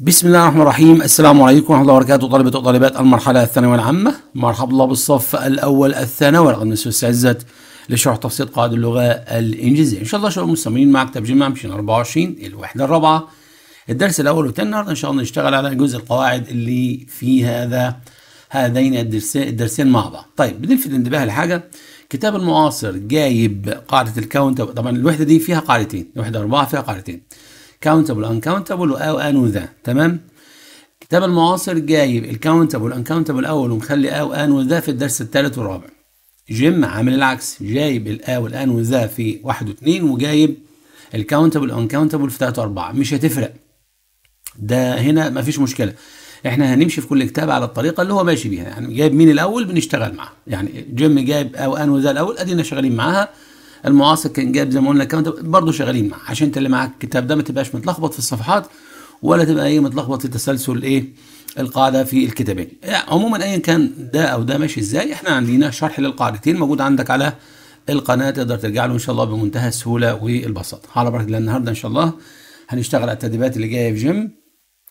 بسم الله الرحمن الرحيم السلام عليكم ورحمه الله وبركاته طلبه وطالبات المرحله الثانويه العامه مرحبا الله بالصف الاول الثانوي رقم استعزت لشرح تفصيل قواعد اللغه الانجليزيه ان شاء الله شباب مستمرين مع كتاب جمع 24 الوحده الرابعه الدرس الاول والثاني النهارده ان شاء الله نشتغل على جزء القواعد اللي في هذا هذين الدرسين الدرسين مع بعض طيب بنلفت الانتباه لحاجه كتاب المعاصر جايب قاعده الكاونت طبعا الوحده دي فيها قاعدتين الوحده اربعه فيها قاعدتين كاونتبل انكاونتبل واو ان وذا تمام كتاب المعاصر جايب الكاونتبل انكاونتبل اول ومخلي او ان وذا في الدرس الثالث والرابع جيم عامل العكس جايب الاو والان وذا في واحد واثنين وجايب الكاونتبل انكاونتبل في ثلاثة واربعة مش هتفرق ده هنا مفيش مشكله احنا هنمشي في كل كتاب على الطريقه اللي هو ماشي بيها يعني جايب مين الاول بنشتغل معاه يعني جيم جايب او ان وذا الاول ادينا شغالين معاها المعاصر كان جاب زي ما قلنا الكلام برضه شغالين معاه عشان انت اللي معاك الكتاب ده ما تبقاش متلخبط في الصفحات ولا تبقى ايه متلخبط في تسلسل ايه القاعده في الكتابين يعني عموما ايا كان ده او ده ماشي ازاي احنا عندنا شرح للقاعدتين موجود عندك على القناه تقدر ترجع له ان شاء الله بمنتهى السهوله والبساطه على بركه الله النهارده ان شاء الله هنشتغل على التدريبات اللي جايه في جيم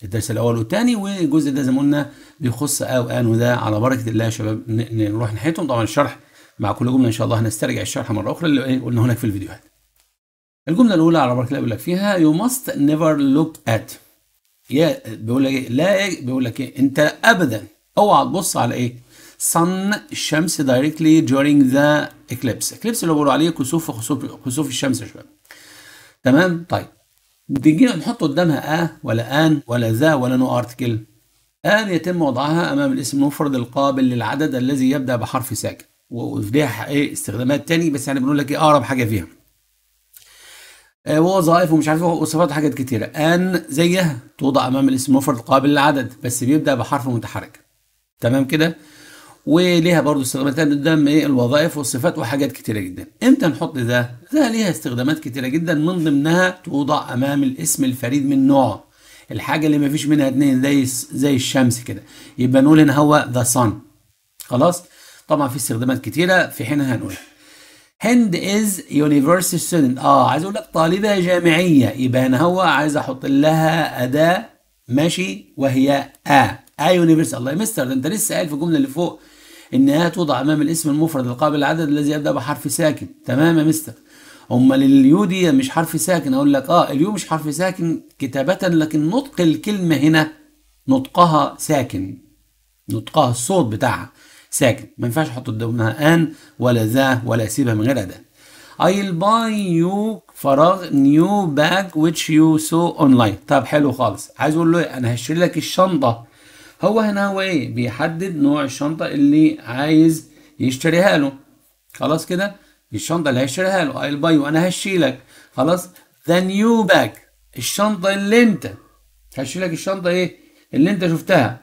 الدرس الاول والثاني والجزء ده زي ما قلنا بيخص او ان وده على بركه الله يا شباب نروح ناحيتهم طبعا الشرح مع كل جملة إن شاء الله هنسترجع الشرح مرة أخرى اللي إيه، قلنا هناك في الفيديوهات الجملة الأولى على بركة الله بيقول لك فيها يو ماست نيفر لوك ات يا بيقول لك إيه لا بيقول لك إيه أنت أبدا أوعى تبص على إيه صن الشمس دايركتلي during ذا اكليبس اكليبس اللي بيقولوا عليه كسوف خسوف خسوف الشمس يا شباب تمام طيب بنجينا نحط قدامها آه ولا آن ولا ذا ولا نو أرتكل آن يتم وضعها أمام الاسم المفرد القابل للعدد الذي يبدأ بحرف ساكن وليها ايه استخدامات تاني بس يعني بنقول لك ايه اقرب حاجه فيها آه ووظائف ومش عارف وصفات وحاجات كتيره ان زيها توضع امام الاسم مفرد قابل للعدد بس بيبدا بحرف متحرك تمام كده وليها برضو استخدامات قدام ايه الوظائف والصفات وحاجات كتيره جدا امتى نحط ده ده ليها استخدامات كتيره جدا من ضمنها توضع امام الاسم الفريد من نوعه الحاجه اللي مفيش منها اتنين زي زي الشمس كده يبقى نقول هنا هو ذا صن خلاص طبعا في استخدامات كتيرة في حينها هنقول هند از يونيفرسال ستودنت اه عايز اقول لك طالبه جامعيه يبقى انا هو عايز احط لها اداه ماشي وهي ا ا يونيفرسال الله يا مستر ده انت لسه قايل في الجمله اللي فوق انها توضع امام الاسم المفرد القابل للعدد الذي يبدا بحرف ساكن تمام يا مستر امال اليو دي مش حرف ساكن اقول لك اه اليو مش حرف ساكن كتابه لكن نطق الكلمه هنا نطقها ساكن نطقها الصوت بتاعها ساكن ما ينفعش احط قدامها ان ولا ذا ولا اسيبها من غير اداه I'll buy you فراغ new bag which you saw online طب حلو خالص عايز اقول له انا هشتري لك الشنطه هو هنا هو ايه بيحدد نوع الشنطه اللي عايز يشتريها له خلاص كده الشنطه اللي هيشتريها له I'll buy you انا هشيلك خلاص the new bag الشنطه اللي انت هشيلك الشنطه ايه اللي انت شفتها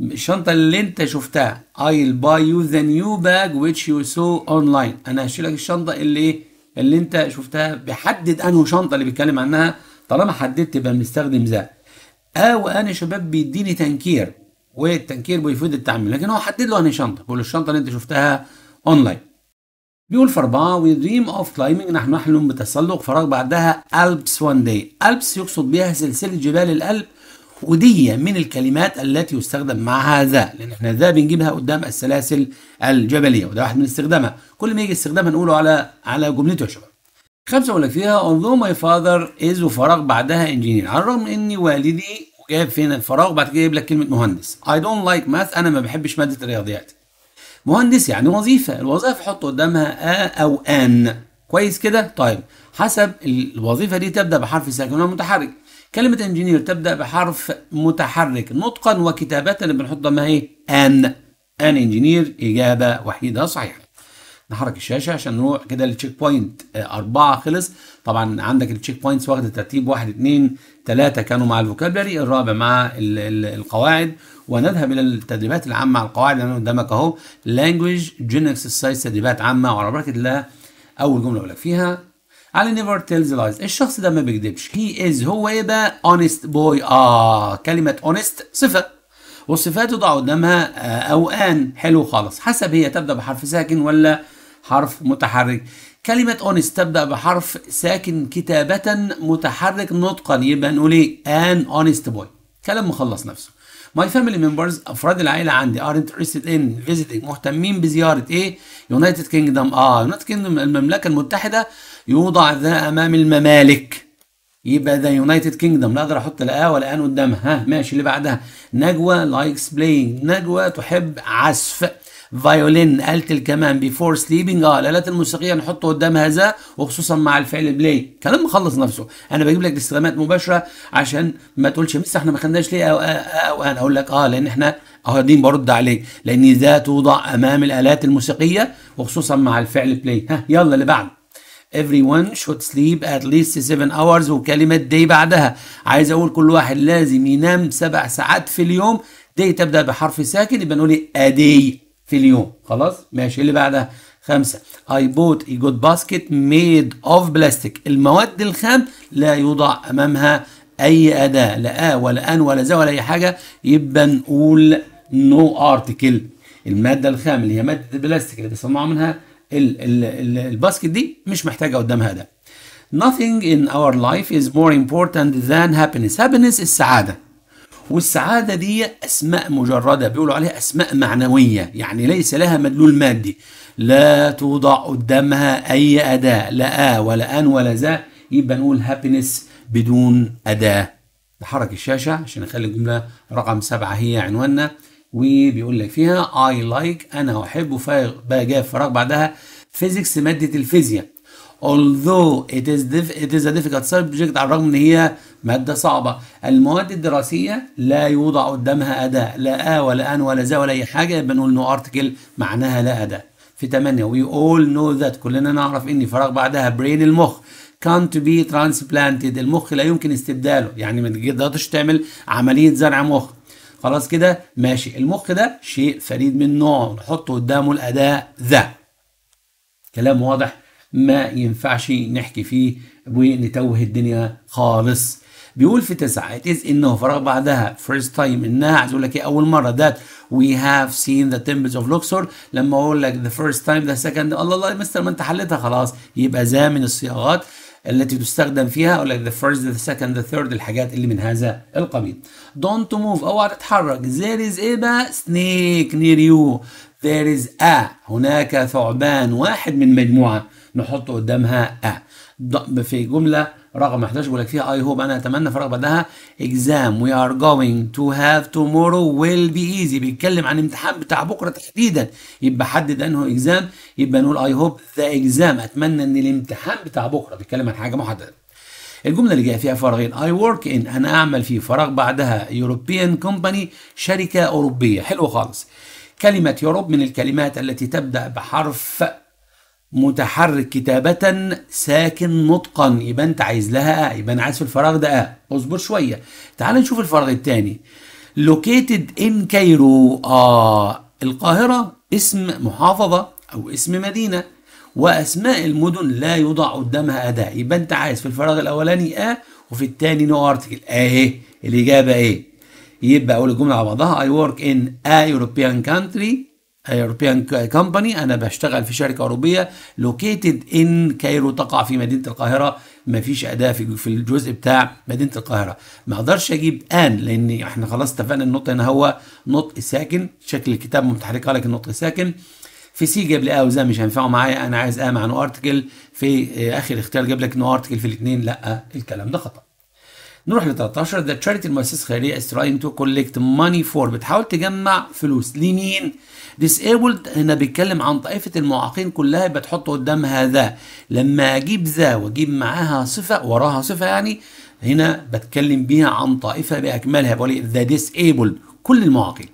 الشنطه اللي انت شفتها I'll buy you the new bag which you saw online انا هشيل لك الشنطه اللي ايه اللي انت شفتها بحدد انه شنطه اللي بيتكلم عنها طالما حددت يبقى بنستخدم ذا او آه، انا شباب بيديني تنكير والتنكير بيفيد التعميم لكن هو حدد له انهي شنطه بيقول الشنطه اللي انت شفتها اونلاين بيقول في أربعة وي دريم اوف كلايمنج نحن نحلم بتسلق فراغ بعدها البس وان داي البس يقصد بها سلسلة جبال الألب مفقودية من الكلمات التي يستخدم معها ذا لأن احنا ذا بنجيبها قدام السلاسل الجبلية وده واحد من استخدامها كل ما يجي استخدامها نقوله على على جملته يا شباب خمسة أقول لك فيها although my father is وفراغ بعدها engineer على الرغم من إن والدي جايب فين الفراغ وبعد كده جايب لك كلمة مهندس I don't like math أنا ما بحبش مادة الرياضيات مهندس يعني وظيفة الوظائف حط قدامها آ أو آن كويس كده طيب حسب الوظيفة دي تبدأ بحرف ساكن متحرك كلمة انجينير تبدأ بحرف متحرك نطقا وكتابة بنحط ضمها ايه؟ ان ان انجينير إجابة وحيدة صحيحة نحرك الشاشة عشان نروح كده للتشيك بوينت آه، أربعة خلص طبعا عندك التشيك بوينتس واخدة ترتيب واحد اتنين تلاتة كانوا مع الفوكابلري الرابع مع الـ الـ القواعد ونذهب إلى التدريبات العامة على القواعد اللي أنا قدامك أهو لانجوج جينكس سايس تدريبات عامة وعلى بركة الله أول جملة أقول لك فيها على نيفر تيلز لايز الشخص ده ما بيكذبش هي از هو ايه بقى اونست بوي اه كلمة اونست صفة والصفات تضع قدامها او آه، ان حلو خالص حسب هي تبدأ بحرف ساكن ولا حرف متحرك كلمة اونست تبدأ بحرف ساكن كتابة متحرك نطقا يبقى نقول ايه ان اونست بوي كلام مخلص نفسه My family members أفراد العائلة عندي are interested in visiting مهتمين بزيارة إيه؟ United Kingdom آه United Kingdom المملكة المتحدة يوضع ذا أمام الممالك يبقى ده يونايتد كينجدم لا اقدر احط لا ولا ان قدامها ها ماشي اللي بعدها نجوى لايكس بلاينج نجوى تحب عزف فيولين آلة الكمان بيفور سليبنج اه الآلات الموسيقية نحطه قدام هذا وخصوصا مع الفعل بلاي كلام مخلص نفسه أنا بجيب لك الاستخدامات مباشرة عشان ما تقولش لسه احنا ما خدناش ليه أو, آه أو أنا أقول لك اه لأن احنا اهو دي برد عليك لأن ذا توضع أمام الآلات الموسيقية وخصوصا مع الفعل بلاي ها يلا اللي بعده everyone should sleep at least 7 hours وكلمة day بعدها عايز أقول كل واحد لازم ينام سبع ساعات في اليوم day تبدأ بحرف ساكن يبقى نقول إيه؟ a day في اليوم خلاص ماشي اللي بعدها خمسة I bought a good basket made of plastic المواد الخام لا يوضع أمامها أي أداة لا آ ولا أن ولا ذا ولا أي حاجة يبقى نقول no article المادة الخام اللي هي مادة البلاستيك اللي بيصنعوا منها الـ الـ الـ الباسكت دي مش محتاجة قدامها ده Nothing in our life is more important than happiness happiness السعادة والسعادة دي أسماء مجردة بيقولوا عليها أسماء معنوية يعني ليس لها مدلول مادي لا توضع قدامها أي أداة لا آ ولا أن ولا ذا يبقى نقول هابينس بدون أداة بحرك الشاشة عشان نخلي الجملة رقم سبعة هي عنواننا وبيقول لك فيها I like أنا أحب بقى جاي فراغ بعدها فيزيكس مادة الفيزياء although it is, it is a difficult subject على الرغم ان هي مادة صعبة المواد الدراسية لا يوضع قدامها أداة لا آ ولا أن ولا ذا ولا أي حاجة يبقى نقول نو أرتكل معناها لا أداة في 8 وي اول نو ذات كلنا نعرف ان فراغ بعدها برين المخ كان تو بي ترانسبلانتد المخ لا يمكن استبداله يعني ما تقدرش تعمل عمليه زرع مخ خلاص كده ماشي المخ ده شيء فريد من نوعه نحط قدامه الاداه ذا كلام واضح ما ينفعش نحكي فيه ونتوه الدنيا خالص بيقول في تسعة it is انه فراغ بعدها first time انها عايز اقول لك ايه اول مره that we have seen the temples of Luxor لما اقول لك the first time the second الله الله يا مستر ما انت حلتها خلاص يبقى ذا من الصياغات التي تستخدم فيها اقول لك the first the second the third الحاجات اللي من هذا القبيل don't move اوعى تتحرك there is ايه بقى snake near you there is a هناك ثعبان واحد من مجموعه نحطه قدامها a في جمله رقم 11 بيقول لك فيها اي هوب انا اتمنى في الرقم بعدها اكزام وي ار جوينج تو هاف تومورو ويل بي ايزي بيتكلم عن الامتحان بتاع بكره تحديدا يبقى حدد انه اكزام يبقى نقول اي هوب ذا اكزام اتمنى ان الامتحان بتاع بكره بيتكلم عن حاجه محدده الجملة اللي جاية فيها فراغين اي ورك ان أنا أعمل في فراغ بعدها European كومباني شركة أوروبية حلو خالص كلمة يوروب من الكلمات التي تبدأ بحرف متحرك كتابة ساكن نطقا يبقى انت عايز لها ا آه، يبقى انا عايز في الفراغ ده ا آه. اصبر شوية تعال نشوف الفراغ التاني located in كايرو اه القاهرة اسم محافظة او اسم مدينة واسماء المدن لا يوضع قدامها اداة يبقى انت عايز في الفراغ الاولاني اه وفي التاني نو ارتكل اهي الاجابة ايه يبقى اقول الجملة على بعضها I work in a آه، European country European Company انا بشتغل في شركه اوروبيه لوكيتد ان كايرو تقع في مدينه القاهره ما فيش أداة في الجزء بتاع مدينه القاهره ما اقدرش اجيب ان لان احنا خلاص اتفقنا النطق هنا هو نطق ساكن شكل الكتاب متحركه لك النطق ساكن في سي جاب لي او مش هينفعوا معايا انا عايز اه مع نو ارتكل في آه، اخر اختيار جاب لك نو ارتكل في الاثنين لا الكلام ده خطا نروح ل 13 ذا تشاريتي المؤسسه الخيريه از تراينج تو كولكت ماني فور بتحاول تجمع فلوس لمين؟ ديسيبلد هنا بيتكلم عن طائفه المعاقين كلها بتحط قدامها ذا لما اجيب ذا واجيب معاها صفه وراها صفه يعني هنا بتكلم بيها عن طائفه باكملها بقول ذا ديسيبلد كل المعاقين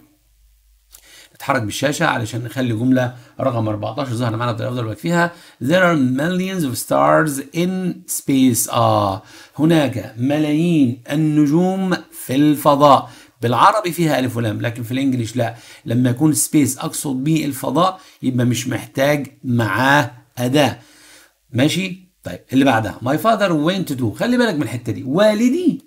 تتحرك بالشاشه علشان نخلي جمله رقم 14 ظهر معانا بطريقه افضل فيها there are millions of stars in space اه هناك ملايين النجوم في الفضاء بالعربي فيها الف ولام لكن في الانجليش لا لما يكون سبيس اقصد به الفضاء يبقى مش محتاج معاه اداه ماشي طيب اللي بعدها ماي فادر وينت تو خلي بالك من الحته دي والدي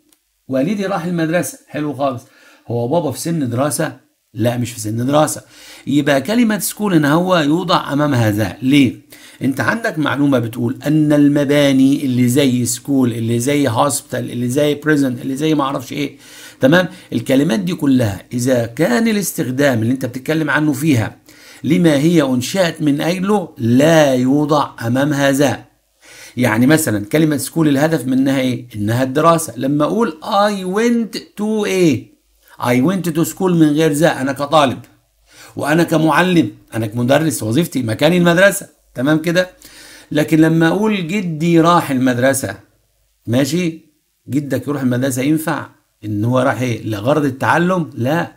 والدي راح المدرسه حلو خالص هو بابا في سن دراسه لا مش في سن دراسة يبقى كلمة سكول ان هو يوضع أمام هذا ليه؟ أنت عندك معلومة بتقول أن المباني اللي زي سكول اللي زي هوسبيتال اللي زي بريزن اللي زي ما اعرفش إيه تمام الكلمات دي كلها إذا كان الاستخدام اللي أنت بتتكلم عنه فيها لما هي أنشأت من أجله لا يوضع أمام هذا يعني مثلا كلمة سكول الهدف منها إيه؟ إنها الدراسة لما أقول اي ونت تو إيه؟ اي ونت تو سكول من غير ذا انا كطالب وانا كمعلم انا كمدرس وظيفتي مكاني المدرسه تمام كده لكن لما اقول جدي راح المدرسه ماشي جدك يروح المدرسه ينفع ان هو راح ايه لغرض التعلم لا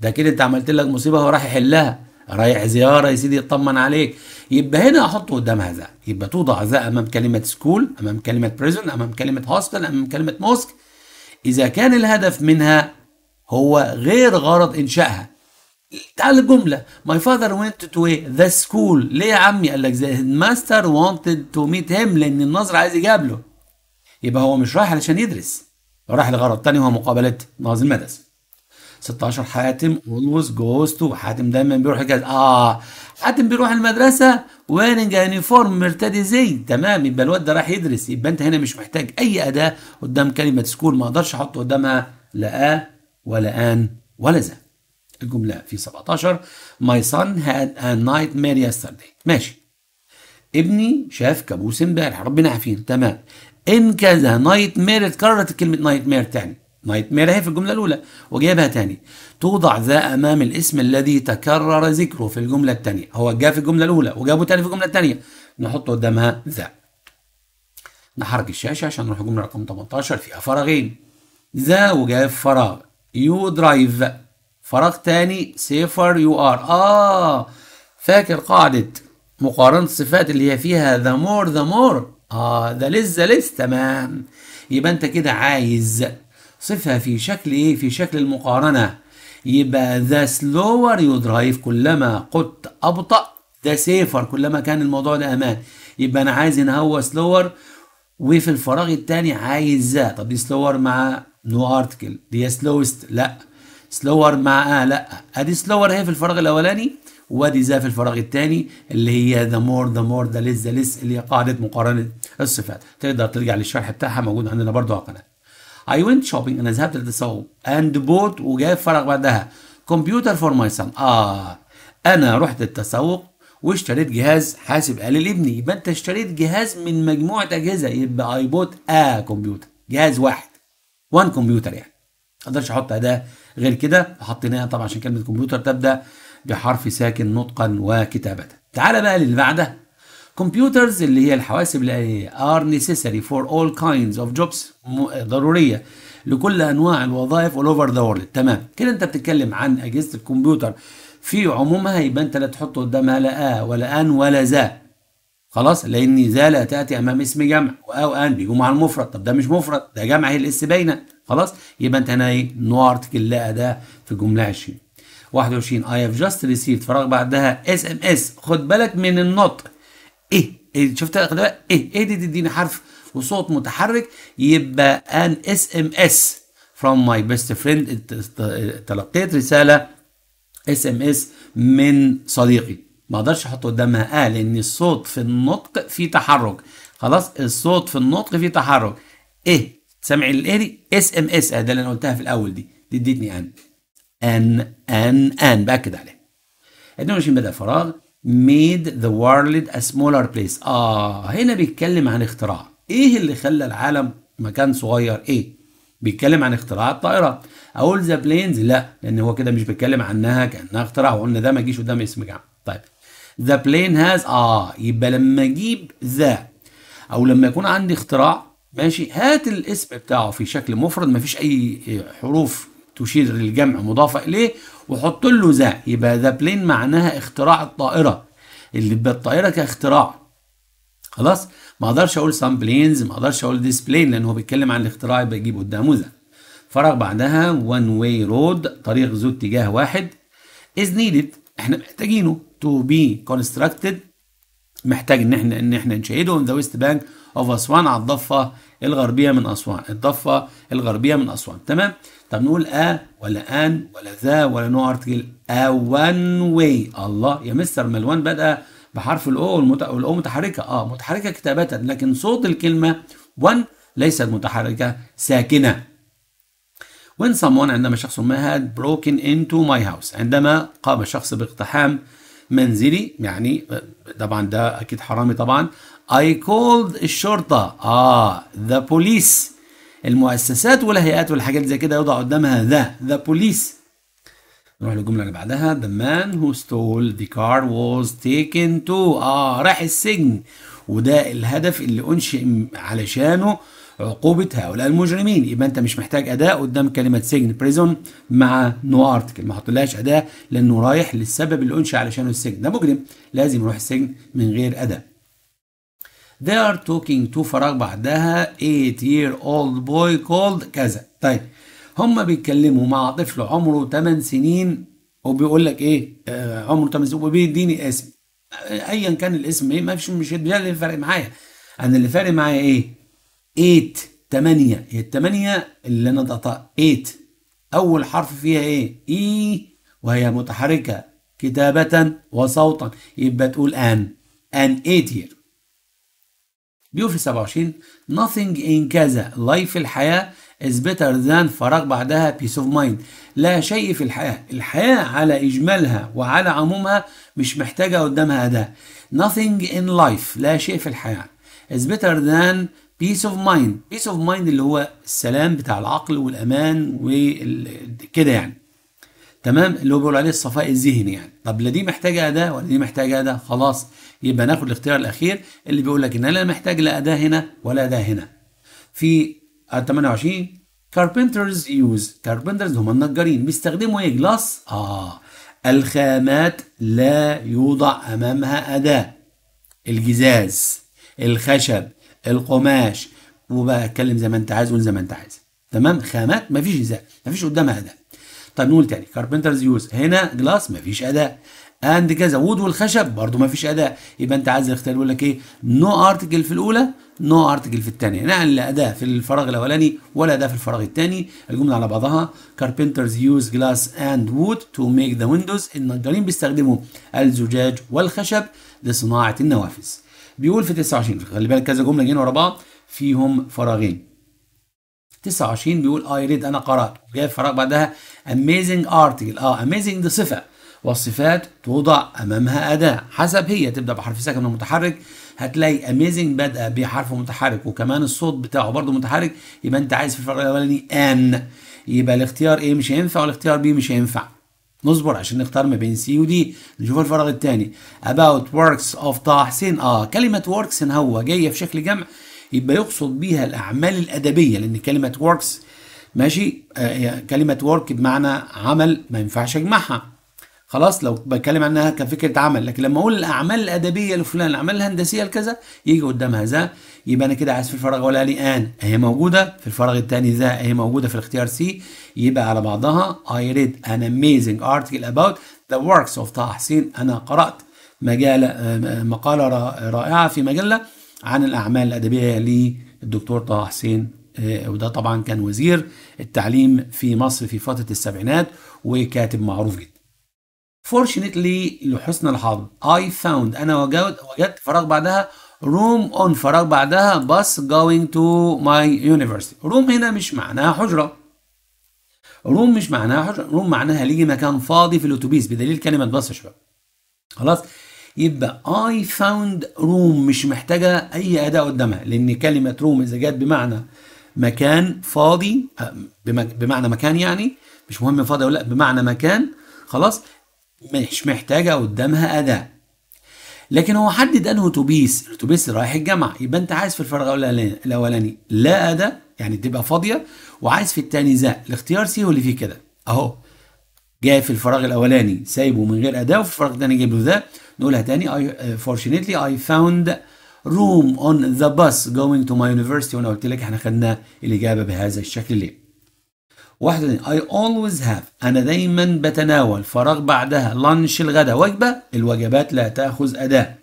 ده كده انت عملت لك مصيبه هو راح يحلها رايح زياره يا سيدي يطمن عليك يبقى هنا احط قدامها ذا يبقى توضع ذا امام كلمه سكول امام كلمه بريزون امام كلمه هوستل امام كلمه موسك اذا كان الهدف منها هو غير غرض إنشائها تعال الجملة ماي father went تو ذا سكول ليه يا عمي قال لك ذا ماستر wanted تو ميت هيم لأن الناظر عايز يقابله يبقى هو مش رايح علشان يدرس هو رايح لغرض تاني وهو مقابلة ناظر المدرسة 16 حاتم always جوز تو حاتم دايما بيروح الجهاز اه حاتم بيروح المدرسه ويرنج يونيفورم مرتدي زي تمام يبقى الواد ده راح يدرس يبقى انت هنا مش محتاج اي اداه قدام كلمه سكول ما اقدرش احط قدامها لا ولا آن ولا ذا الجملة في 17 My son had a nightmare yesterday ماشي ابني شاف كابوس امبارح ربنا عافينا تمام ان كذا نايت مير اتكررت كلمة نايت مير تاني نايت مير هي في الجملة الأولى وجايبها تاني توضع ذا أمام الاسم الذي تكرر ذكره في الجملة التانية هو جاء في الجملة الأولى وجابه تاني في الجملة التانية نحط قدامها ذا نحرك الشاشة عشان نروح الجملة رقم 18 فيها فراغين ذا وجاء في فراغ يو درايف فراغ تاني سيفر يو ار اه فاكر قاعدة مقارنة الصفات اللي هي فيها ذا مور ذا مور اه ذا ليس ذا تمام يبقى انت كده عايز صفة في شكل ايه في شكل المقارنة يبقى ذا سلوور يو درايف كلما قدت ابطأ ده سيفر كلما كان الموضوع ده امان يبقى انا عايز ان هو سلوور وفي الفراغ التاني عايزاه طب دي سلور مع نو ارتكل دي سلوست لا سلور مع اه لا ادي سلور هي في الفراغ الاولاني وادي ذا في الفراغ الثاني اللي هي ذا مور ذا مور ذا ليس ذا ليس اللي هي قاعده مقارنه الصفات تقدر ترجع للشرح بتاعها موجود عندنا برضو على القناه I went shopping انا ذهبت للتسوق and bought وجاي فراغ بعدها كمبيوتر فور ماي son اه انا رحت التسوق واشتريت جهاز حاسب آلي لابني يبقى انت اشتريت جهاز من مجموعة أجهزة يبقى اي بوت ا كمبيوتر جهاز واحد وان كمبيوتر يعني ما اقدرش احط أداة غير كده حطيناها طبعا عشان كلمة كمبيوتر تبدأ بحرف ساكن نطقا وكتابة تعال بقى للي بعدها كمبيوترز اللي هي الحواسب الآلية ار necessary فور اول كايندز اوف جوبس ضرورية لكل أنواع الوظائف اول اوفر ذا تمام كده أنت بتتكلم عن أجهزة الكمبيوتر في عمومها يبقى انت لا تحط قدامها لا آ ولا أن ولا ذا خلاص لأن ذا لا تأتي أمام اسم جمع وآ وأن بيجوا مع المفرد طب ده مش مفرد ده جمع هي الاس باينة خلاص يبقى انت هنا ايه نو ارتكل لا ده في الجملة 20 21 اي هاف جاست ريسيفد فراغ بعدها اس ام اس خد بالك من النطق ايه, إيه شفت خد بالك ايه ايه دي تديني حرف وصوت متحرك يبقى ان اس ام اس from my best friend تلقيت رسالة اس ام اس من صديقي ما اقدرش احط قدامها اه لان الصوت في النطق في تحرك خلاص الصوت في النطق في تحرك ايه سامع الايه دي اس ام اس ده اللي انا قلتها في الاول دي دي اديتني ان ان ان ان باكد عليها 22 بدا فراغ made the world a smaller place اه هنا بيتكلم عن اختراع ايه اللي خلى العالم مكان صغير ايه بيتكلم عن اختراع الطائرات اقول ذا بلينز لا لان هو كده مش بيتكلم عنها كانها اختراع وقلنا ده ما يجيش قدام اسم جمع طيب ذا بلين هاز اه يبقى لما اجيب ذا او لما يكون عندي اختراع ماشي هات الاسم بتاعه في شكل مفرد مفيش اي حروف تشير للجمع مضافه اليه وحط له ذا يبقى ذا بلين معناها اختراع الطائره اللي بالطائره كاختراع خلاص ما اقدرش اقول سام بلينز ما اقدرش اقول ديسبلين بلين لان هو بيتكلم عن الاختراع يبقى يجيب قدامه ذا فراغ بعدها وان واي رود طريق ذو اتجاه واحد از نيدد احنا محتاجينه تو بي كونستراكتد محتاج ان احنا ان احنا نشيده ان ذا ويست بانك اوف اسوان على الضفه الغربيه من اسوان الضفه الغربيه من اسوان تمام طب نقول ا ولا ان ولا ذا ولا نو ارتكل ا وان واي الله يا مستر ما الوان بدأ بحرف الاو والاو متحركه اه متحركه كتابه لكن صوت الكلمه 1 ليست متحركه ساكنه when someone عندما شخص ما had broken into my house عندما قام شخص باقتحام منزلي يعني طبعا ده اكيد حرامي طبعا I called الشرطة اه the police المؤسسات والهيئات والحاجات زي كده يوضع قدامها ذا the, the police نروح للجملة اللي بعدها The man who stole the car was taken to آه راح السجن وده الهدف اللي أنشئ علشانه عقوبة هؤلاء المجرمين يبقى أنت مش محتاج أداة قدام كلمة سجن بريزون مع نو أرتكل ما حطلهاش أداة لأنه رايح للسبب اللي أنشئ علشانه السجن ده مجرم لازم يروح السجن من غير أداة They are talking to فراغ بعدها 8 year old boy called كذا طيب هم بيتكلموا مع طفل عمره 8 سنين وبيقول لك ايه آه عمره 8 سنين وبيديني اسم ايا كان الاسم ايه ما فيش مش ده إيه اللي فارق معايا انا اللي فارق معايا ايه 8 8 هي ال 8 اللي انا ضغطها 8 اول حرف فيها ايه اي e، وهي متحركة كتابة وصوتا يبقى تقول ان ان 8 year بيقول في 27 nothing in كذا لايف الحياة is better than فراغ بعدها peace of mind لا شيء في الحياة الحياة على إجمالها وعلى عمومها مش محتاجة قدامها ده nothing in life لا شيء في الحياة is better than peace of mind peace of mind اللي هو السلام بتاع العقل والأمان وكده يعني تمام اللي هو بيقول عليه الصفاء الذهني يعني طب لا دي محتاجه اداه ولا دي محتاجه اداه خلاص يبقى ناخد الاختيار الاخير اللي بيقول لك ان انا محتاج لا اداه هنا ولا اداه هنا في 28 آه، carpenters use carpenters هم النجارين بيستخدموا ايه جلاس اه الخامات لا يوضع امامها اداه الجزاز الخشب القماش وبقى اتكلم زي ما انت عايز قول زي ما انت عايز تمام خامات مفيش ازاء مفيش قدامها اداه طب نقول تاني كاربنترز يوز هنا جلاس مفيش اداه اند كذا وود والخشب برضو ما فيش اداه يبقى انت عايز تختار يقول لك ايه نو no ارتكل في الاولى نو no ارتكل في الثانيه نعم لا اداه في الفراغ الاولاني ولا اداه في الفراغ الثاني الجمله على بعضها كاربنترز يوز جلاس اند وود تو ميك ذا ويندوز النجارين بيستخدموا الزجاج والخشب لصناعه النوافذ بيقول في 29 خلي بالك كذا جمله جايين ورا بعض فيهم فراغين 29 بيقول اي ريد انا قرات جاي فراغ بعدها اميزنج ارتكل اه اميزنج دي صفه والصفات توضع امامها اداه حسب هي تبدا بحرف ساكن المتحرك هتلاقي اميزنج بادئه بحرف متحرك وكمان الصوت بتاعه برضه متحرك يبقى انت عايز في الفرق الاولاني ان يبقى الاختيار ايه مش هينفع والاختيار بي مش هينفع نصبر عشان نختار ما بين سي ودي نشوف الفراغ الثاني about works of طه حسين اه كلمه works هو جايه في شكل جمع يبقى يقصد بيها الاعمال الادبيه لان كلمه works ماشي آه كلمه work بمعنى عمل ما ينفعش اجمعها خلاص لو بتكلم عنها كفكره عمل لكن لما اقول الاعمال الادبيه لفلان الاعمال الهندسيه لكذا يجي قدامها ذا يبقى انا كده عايز في الفراغ ولا لي ان اهي موجوده في الفراغ الثاني ذا اهي موجوده في الاختيار سي يبقى على بعضها اي ريد ان اميزنج ارتكل اباوت ذا وركس اوف طه حسين انا قرات مجال مقاله رائعه في مجله عن الاعمال الادبيه للدكتور طه حسين آه، وده طبعا كان وزير التعليم في مصر في فتره السبعينات وكاتب معروف جدا fortunately لحسن الحظ I found أنا وجدت وجدت فراغ بعدها room on فراغ بعدها bus going to my university room هنا مش معناها حجرة روم مش معناها حجرة روم معناها ليه مكان فاضي في الأتوبيس بدليل كلمة بس شباب خلاص يبقى I found room مش محتاجة أي أداة قدامها لأن كلمة روم إذا جت بمعنى مكان فاضي آه، بمعنى مكان يعني مش مهم فاضي ولا بمعنى مكان خلاص مش محتاجة قدامها أداة لكن هو حدد أنه أتوبيس الأتوبيس رايح الجامعة يبقى أنت عايز في الفراغ الأولاني لا أداة يعني تبقى فاضية وعايز في التاني ذا الاختيار سي هو اللي فيه كده أهو جاي في الفراغ الأولاني سايبه من غير أداة وفي الفراغ التاني جايب له ذا نقولها تاني I, uh, fortunately I found room on the bus going to my university وأنا قلت لك احنا خدنا الإجابة بهذا الشكل ليه واحدة تانية I always have أنا دايما بتناول فراغ بعدها لانش الغداء وجبة الوجبات لا تأخذ أداة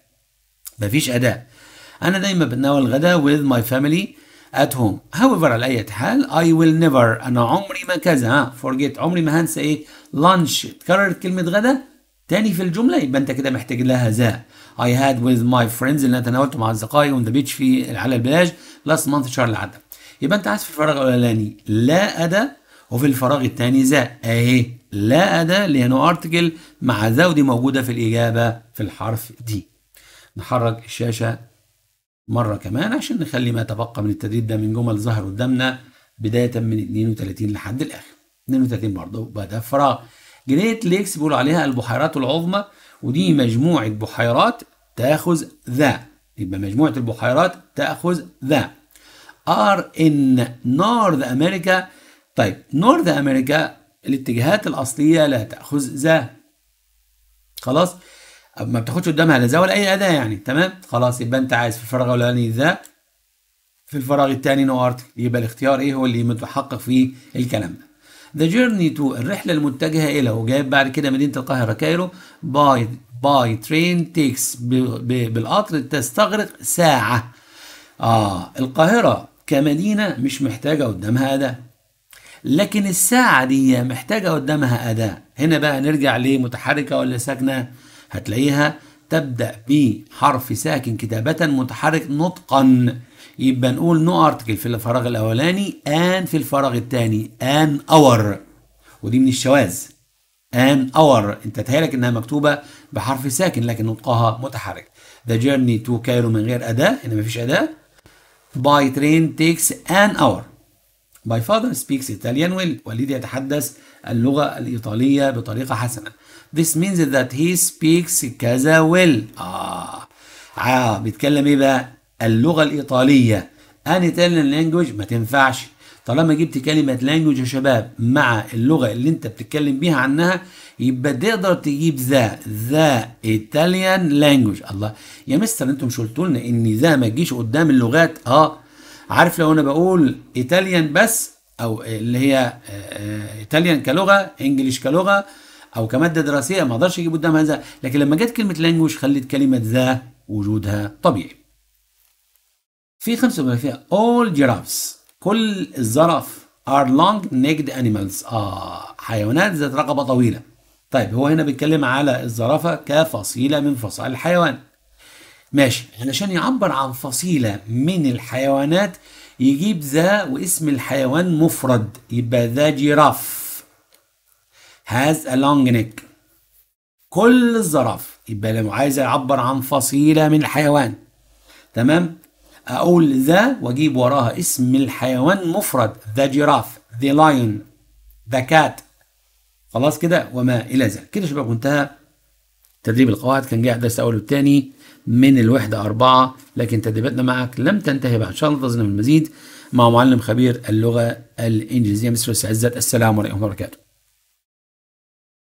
مفيش أداة أنا دايما بتناول الغداء with my family at home however على أي حال I will never أنا عمري ما كذا ها forget عمري ما هنسى إيه لانش تكررت كلمة غدا تاني في الجملة يبقى أنت كده محتاج لها ذا I had with my friends اللي أنا تناولته مع أصدقائي on the beach في على البلاج last month الشهر اللي عدى يبقى أنت عايز في الفراغ الأولاني لا أداة وفي الفراغ الثاني ذا اهي لا أداة لأنه أرتكل مع ذا ودي موجودة في الإجابة في الحرف دي نحرك الشاشة مرة كمان عشان نخلي ما تبقى من التدريب ده من جمل ظهر قدامنا بداية من 32 لحد الآخر 32 برضه بدأ فراغ جريت ليكس بيقولوا عليها البحيرات العظمى ودي مجموعة بحيرات تأخذ ذا يبقى مجموعة البحيرات تأخذ ذا ار ان نورث امريكا طيب نورث أمريكا الاتجاهات الأصلية لا تأخذ ذا خلاص ما بتاخدش قدامها لا ذا ولا أي أداة يعني تمام خلاص يبقى أنت عايز في الفراغ الأولاني ذا في الفراغ الثاني نو ارتكل يبقى الاختيار إيه هو اللي متحقق فيه الكلام ده ذا جيرني تو الرحلة المتجهة إلى وجايب بعد كده مدينة القاهرة كايرو باي باي ترين تيكس بالقطر تستغرق ساعة آه القاهرة كمدينة مش محتاجة قدامها أداة لكن الساعة دي محتاجة قدامها أداة هنا بقى نرجع ليه متحركة ولا ساكنة هتلاقيها تبدأ بحرف ساكن كتابة متحرك نطقا يبقى نقول نو ارتكل في الفراغ الأولاني آن في الفراغ الثاني آن اور ودي من الشواذ آن اور انت تهيألك انها مكتوبة بحرف ساكن لكن نطقها متحرك ذا جيرني تو كايرو من غير أداة هنا مفيش أداة باي ترين تيكس آن اور My father speaks Italian well. والدي يتحدث اللغة الإيطالية بطريقة حسنة. This means that he speaks كذا well. آه. آه بيتكلم إيه بقى؟ اللغة الإيطالية. An Italian language ما تنفعش. طالما جبت كلمة language يا شباب مع اللغة اللي أنت بتتكلم بيها عنها يبقى تقدر تجيب ذا ذا Italian language. الله يا مستر أنتم مش قلتوا لنا إن ذا ما تجيش قدام اللغات؟ آه عارف لو انا بقول ايطاليان بس او اللي هي آه، آه، ايطاليان كلغه انجليش كلغه او كماده دراسيه ما اقدرش اجيب قدامها ذا لكن لما جت كلمه لانجوج خلت كلمه ذا وجودها طبيعي في خمسه بقى فيها all giraffes كل الزرف are long necked animals اه حيوانات ذات رقبه طويله طيب هو هنا بيتكلم على الزرافه كفصيله من فصائل الحيوان ماشي علشان يعبر عن فصيلة من الحيوانات يجيب ذا واسم الحيوان مفرد يبقى ذا جيراف هاز ا لونج نيك كل الزراف يبقى لو عايز يعبر عن فصيلة من الحيوان تمام اقول ذا واجيب وراها اسم الحيوان مفرد ذا جيراف ذا لايون ذا كات خلاص كده وما الى ذلك كده شباب وانتهى تدريب القواعد كان جاي درس اول والتاني من الوحدة أربعة لكن تدريباتنا معك لم تنتهي بعد إن شاء الله تظن المزيد مع معلم خبير اللغة الإنجليزية مستر عزت السلام عليكم ورحمة الله وبركاته